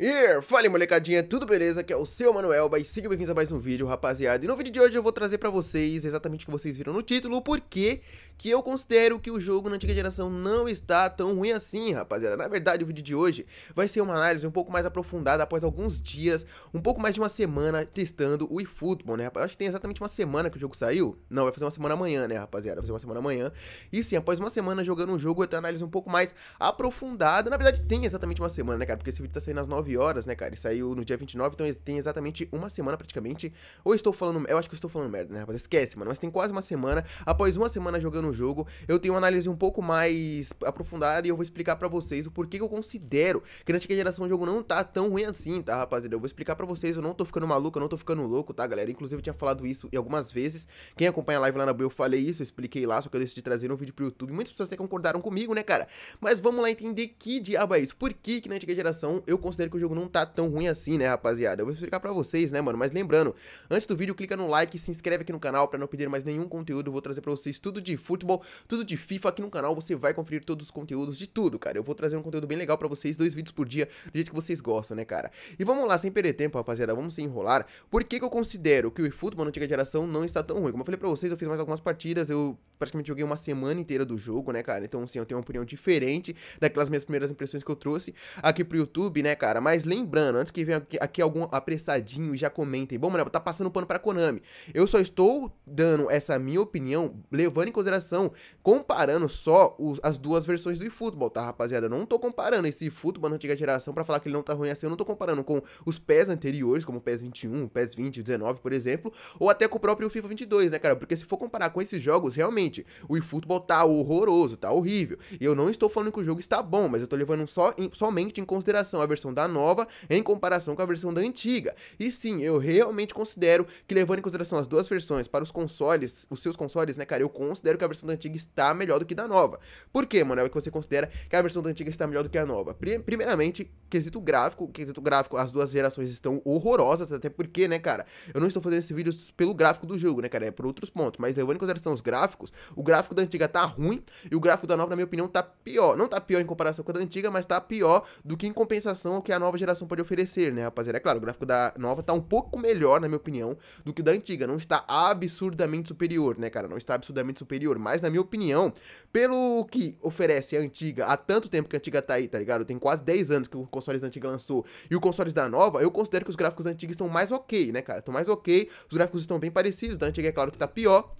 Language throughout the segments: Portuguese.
Yeah! Fala molecadinha, tudo beleza? Aqui é o seu Manuel, e sejam bem-vindos a mais um vídeo, rapaziada. E no vídeo de hoje eu vou trazer pra vocês exatamente o que vocês viram no título, porque que eu considero que o jogo na antiga geração não está tão ruim assim, rapaziada. Na verdade, o vídeo de hoje vai ser uma análise um pouco mais aprofundada após alguns dias, um pouco mais de uma semana testando o eFootball, né, rapaziada? Acho que tem exatamente uma semana que o jogo saiu. Não, vai fazer uma semana amanhã, né, rapaziada? Vai fazer uma semana amanhã. E sim, após uma semana jogando um jogo, eu tenho análise um pouco mais aprofundada. Na verdade, tem exatamente uma semana, né, cara? Porque esse vídeo tá saindo às 9 horas, né, cara? E saiu no dia 29, então tem exatamente uma semana praticamente. Ou estou falando. Eu acho que estou falando merda, né, rapaz? Esquece, mano. Mas tem quase uma semana. Após uma semana jogando o jogo, eu tenho uma análise um pouco mais aprofundada e eu vou explicar para vocês o porquê que eu considero que na antiga geração o jogo não tá tão ruim assim, tá, rapaziada? Eu vou explicar para vocês. Eu não tô ficando maluco, eu não tô ficando louco, tá, galera? Inclusive eu tinha falado isso algumas vezes. Quem acompanha a live lá na Bull, eu falei isso, eu expliquei lá, só que eu decidi trazer um vídeo pro YouTube. Muitas pessoas até concordaram comigo, né, cara? Mas vamos lá entender que diabo é isso. Por que, que na antiga geração eu considero que que o jogo não tá tão ruim assim, né, rapaziada? Eu vou explicar pra vocês, né, mano? Mas lembrando, antes do vídeo, clica no like, se inscreve aqui no canal pra não perder mais nenhum conteúdo. Eu vou trazer pra vocês tudo de futebol, tudo de FIFA aqui no canal. Você vai conferir todos os conteúdos de tudo, cara. Eu vou trazer um conteúdo bem legal pra vocês, dois vídeos por dia, do jeito que vocês gostam, né, cara? E vamos lá, sem perder tempo, rapaziada, vamos se enrolar. Por que, que eu considero que o eFootball na antiga geração não está tão ruim? Como eu falei pra vocês, eu fiz mais algumas partidas, eu praticamente joguei uma semana inteira do jogo, né, cara? Então, sim, eu tenho uma opinião diferente daquelas minhas primeiras impressões que eu trouxe aqui pro YouTube, né, cara? mas lembrando, antes que venha aqui, aqui algum apressadinho e já comentem, bom, mano, tá passando pano pra Konami. Eu só estou dando essa minha opinião, levando em consideração, comparando só os, as duas versões do eFootball, tá, rapaziada? Eu não tô comparando esse eFootball na antiga geração pra falar que ele não tá ruim assim, eu não tô comparando com os pés anteriores, como o PES 21, o PES 20, 19, por exemplo, ou até com o próprio FIFA 22, né, cara? Porque se for comparar com esses jogos, realmente, o eFootball tá horroroso, tá horrível. E eu não estou falando que o jogo está bom, mas eu tô levando só em, somente em consideração a versão da nova em comparação com a versão da antiga. E sim, eu realmente considero que levando em consideração as duas versões para os consoles, os seus consoles, né, cara, eu considero que a versão da antiga está melhor do que da nova. Por quê, mano? é que você considera que a versão da antiga está melhor do que a nova? Primeiramente, quesito gráfico, quesito gráfico, as duas gerações estão horrorosas, até porque, né, cara, eu não estou fazendo esse vídeo pelo gráfico do jogo, né, cara, é por outros pontos, mas levando em consideração os gráficos, o gráfico da antiga tá ruim e o gráfico da nova, na minha opinião, tá pior. Não tá pior em comparação com a da antiga, mas tá pior do que em compensação ao que a nova geração pode oferecer, né, rapaziada? É claro, o gráfico da nova tá um pouco melhor, na minha opinião, do que o da antiga. Não está absurdamente superior, né, cara? Não está absurdamente superior. Mas, na minha opinião, pelo que oferece a antiga, há tanto tempo que a antiga tá aí, tá ligado? Tem quase 10 anos que o console da antiga lançou e o console da nova, eu considero que os gráficos da antiga estão mais ok, né, cara? Estão mais ok, os gráficos estão bem parecidos, da antiga é claro que tá pior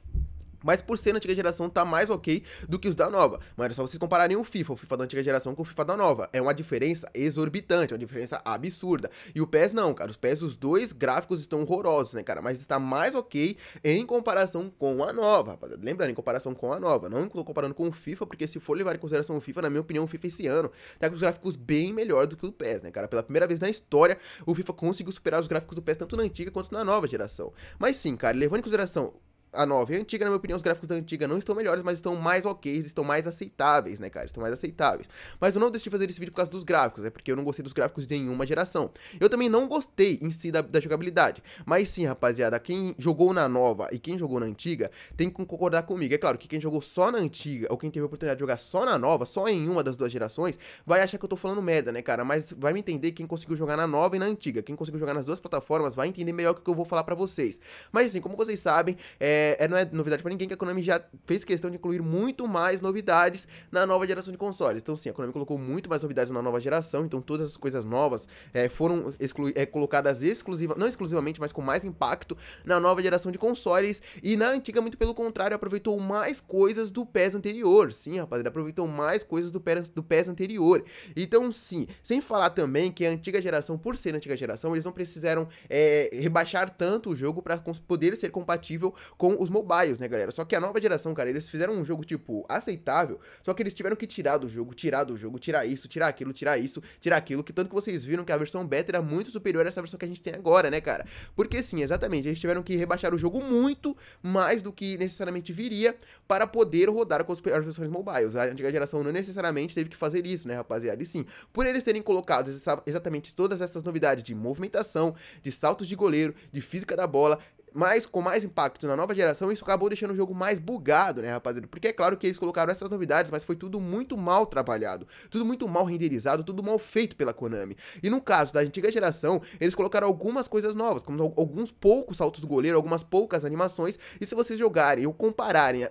mas por ser na antiga geração tá mais ok do que os da nova. Mas é só vocês compararem o FIFA, o FIFA da antiga geração com o FIFA da nova. É uma diferença exorbitante, é uma diferença absurda. E o PES não, cara. Os PES, os dois gráficos estão horrorosos, né, cara? Mas está mais ok em comparação com a nova, rapaziada. Lembrando, em comparação com a nova. Não estou comparando com o FIFA, porque se for levar em consideração o FIFA, na minha opinião, o FIFA esse ano tá com os gráficos bem melhor do que o PES, né, cara? Pela primeira vez na história, o FIFA conseguiu superar os gráficos do PES tanto na antiga quanto na nova geração. Mas sim, cara, levando em consideração a 9 e a antiga, na minha opinião, os gráficos da antiga não estão melhores, mas estão mais ok, estão mais aceitáveis, né, cara? Estão mais aceitáveis. Mas eu não decidi fazer esse vídeo por causa dos gráficos, é porque eu não gostei dos gráficos de nenhuma geração. Eu também não gostei em si da, da jogabilidade. Mas sim, rapaziada, quem jogou na nova e quem jogou na antiga tem que concordar comigo. É claro que quem jogou só na antiga ou quem teve a oportunidade de jogar só na nova, só em uma das duas gerações, vai achar que eu tô falando merda, né, cara? Mas vai me entender quem conseguiu jogar na nova e na antiga. Quem conseguiu jogar nas duas plataformas vai entender melhor o que eu vou falar pra vocês. Mas assim, como vocês sabem, é é, é, não é novidade para ninguém que a Konami já fez questão de incluir muito mais novidades na nova geração de consoles. Então, sim, a Konami colocou muito mais novidades na nova geração, então todas as coisas novas é, foram é, colocadas exclusiva, não exclusivamente, mas com mais impacto na nova geração de consoles. E na antiga, muito pelo contrário, aproveitou mais coisas do PES anterior. Sim, rapaziada, aproveitou mais coisas do PES, do PES anterior. Então, sim, sem falar também que a antiga geração, por ser antiga geração, eles não precisaram é, rebaixar tanto o jogo para poder ser compatível com os mobiles, né, galera? Só que a nova geração, cara, eles fizeram um jogo, tipo, aceitável, só que eles tiveram que tirar do jogo, tirar do jogo, tirar isso, tirar aquilo, tirar isso, tirar aquilo, que tanto que vocês viram que a versão beta era muito superior a essa versão que a gente tem agora, né, cara? Porque sim, exatamente, eles tiveram que rebaixar o jogo muito mais do que necessariamente viria para poder rodar com as versões mobiles. A antiga geração não necessariamente teve que fazer isso, né, rapaziada? E sim, por eles terem colocado exatamente todas essas novidades de movimentação, de saltos de goleiro, de física da bola, mas com mais impacto na nova geração, isso acabou deixando o jogo mais bugado, né, rapaziada? Porque é claro que eles colocaram essas novidades, mas foi tudo muito mal trabalhado, tudo muito mal renderizado, tudo mal feito pela Konami. E no caso da antiga geração, eles colocaram algumas coisas novas, como alguns poucos saltos do goleiro, algumas poucas animações, e se vocês jogarem ou compararem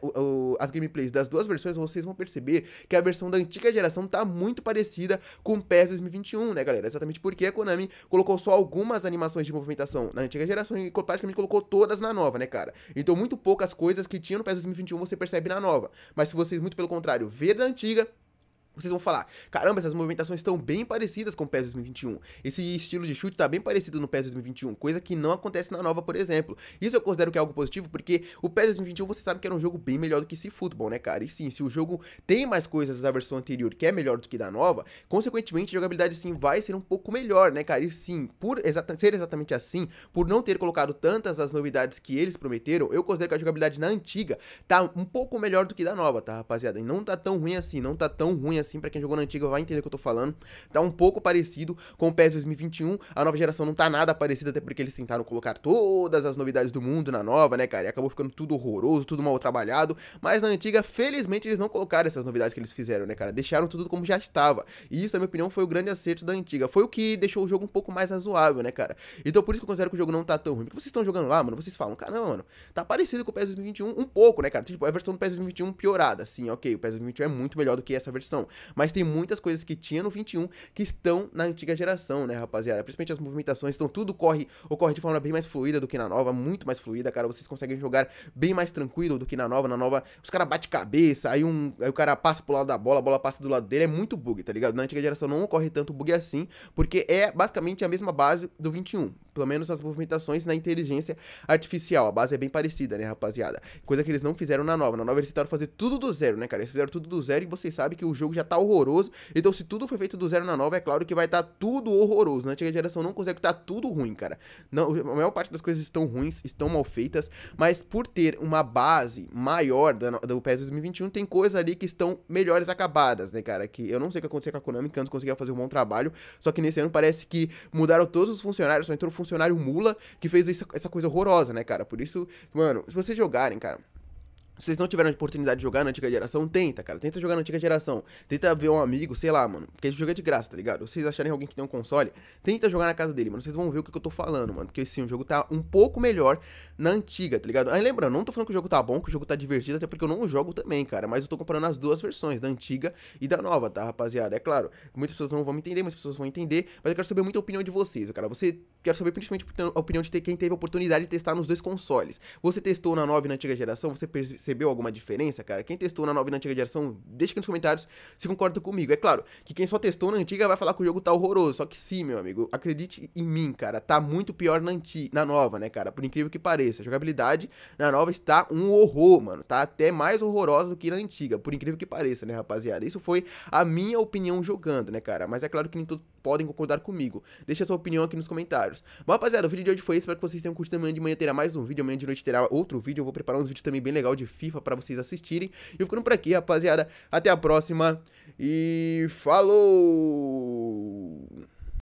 as gameplays das duas versões, vocês vão perceber que a versão da antiga geração tá muito parecida com o PES 2021, né, galera? Exatamente porque a Konami colocou só algumas animações de movimentação na antiga geração e praticamente colocou todas na nova, né, cara? Então, muito poucas coisas que tinham no PES 2021 você percebe na nova. Mas se vocês, muito pelo contrário, ver da antiga, vocês vão falar: caramba, essas movimentações estão bem parecidas com o PES 2021. Esse estilo de chute está bem parecido no PES 2021, coisa que não acontece na nova, por exemplo. Isso eu considero que é algo positivo, porque o PES 2021 você sabe que era um jogo bem melhor do que esse futebol, né, cara? E sim, se o jogo tem mais coisas da versão anterior que é melhor do que da nova, consequentemente a jogabilidade sim vai ser um pouco melhor, né, cara? E sim, por exata ser exatamente assim, por não ter colocado tantas das novidades que eles prometeram, eu considero que a jogabilidade na antiga tá um pouco melhor do que da nova, tá, rapaziada? E não tá tão ruim assim, não tá tão ruim assim assim, para quem jogou na antiga vai entender o que eu tô falando. Tá um pouco parecido com o PES 2021. A nova geração não tá nada parecida, até porque eles tentaram colocar todas as novidades do mundo na nova, né, cara? E acabou ficando tudo horroroso, tudo mal trabalhado. Mas na antiga, felizmente, eles não colocaram essas novidades que eles fizeram, né, cara? Deixaram tudo como já estava. E isso, na minha opinião, foi o grande acerto da antiga. Foi o que deixou o jogo um pouco mais razoável, né, cara? Então por isso que eu considero que o jogo não tá tão ruim. Porque vocês estão jogando lá, mano, vocês falam, cara, mano, tá parecido com o PES 2021 um pouco, né, cara? Tipo, a versão do PES 2021 piorada, sim, ok, o PES 2021 é muito melhor do que essa versão mas tem muitas coisas que tinha no 21 que estão na antiga geração, né, rapaziada? Principalmente as movimentações, então tudo corre, ocorre de forma bem mais fluida do que na nova, muito mais fluida, cara. Vocês conseguem jogar bem mais tranquilo do que na nova. Na nova, os caras bate cabeça, aí, um, aí o cara passa pro lado da bola, a bola passa do lado dele, é muito bug, tá ligado? Na antiga geração não ocorre tanto bug assim, porque é basicamente a mesma base do 21 pelo menos nas movimentações na inteligência artificial. A base é bem parecida, né, rapaziada? Coisa que eles não fizeram na nova. Na nova eles tentaram fazer tudo do zero, né, cara? Eles fizeram tudo do zero e vocês sabem que o jogo já tá horroroso. Então, se tudo foi feito do zero na nova, é claro que vai estar tá tudo horroroso. Na antiga geração não consegue estar tá tudo ruim, cara. Não, a maior parte das coisas estão ruins, estão mal feitas, mas por ter uma base maior do, do PES 2021, tem coisas ali que estão melhores acabadas, né, cara? Que eu não sei o que aconteceu com a Konami, que antes conseguia fazer um bom trabalho, só que nesse ano parece que mudaram todos os funcionários, só entrou funcionário funcionário mula que fez essa, essa coisa horrorosa, né, cara? Por isso, mano, se vocês jogarem, cara, se vocês não tiveram a oportunidade de jogar na antiga geração, tenta, cara. Tenta jogar na antiga geração. Tenta ver um amigo, sei lá, mano. Porque esse jogo é de graça, tá ligado? Se vocês acharem alguém que tem um console, tenta jogar na casa dele, mano. Vocês vão ver o que, eu tô falando, mano. Porque sim, o jogo tá um pouco melhor na antiga, tá ligado? Aí lembrando, não tô falando que o jogo tá bom, que o jogo tá divertido, até porque eu não jogo também, cara. Mas eu tô comparando as duas versões, da antiga e da nova, tá, rapaziada? É claro, muitas pessoas não vão entender, muitas pessoas vão entender. Mas eu quero saber muita opinião de vocês, cara. Você quero saber principalmente a opinião de quem teve a oportunidade de testar nos dois consoles. Você testou na nova e na antiga geração? Você percebeu alguma diferença, cara? Quem testou na nova e na antiga geração, deixa aqui nos comentários se concorda comigo. É claro que quem só testou na antiga vai falar que o jogo tá horroroso. Só que sim, meu amigo, acredite em mim, cara. Tá muito pior na, anti na nova, né, cara? Por incrível que pareça. A jogabilidade na nova está um horror, mano. Tá até mais horrorosa do que na antiga. Por incrível que pareça, né, rapaziada? Isso foi a minha opinião jogando, né, cara? Mas é claro que nem todo podem concordar comigo. Deixa sua opinião aqui nos comentários. Bom, rapaziada, o vídeo de hoje foi esse. Espero que vocês tenham curtido. Amanhã de manhã terá mais um vídeo. Amanhã de noite terá outro vídeo. Eu vou preparar uns vídeos também bem legal de FIFA pra vocês assistirem. E eu ficando por aqui, rapaziada. Até a próxima. E falou!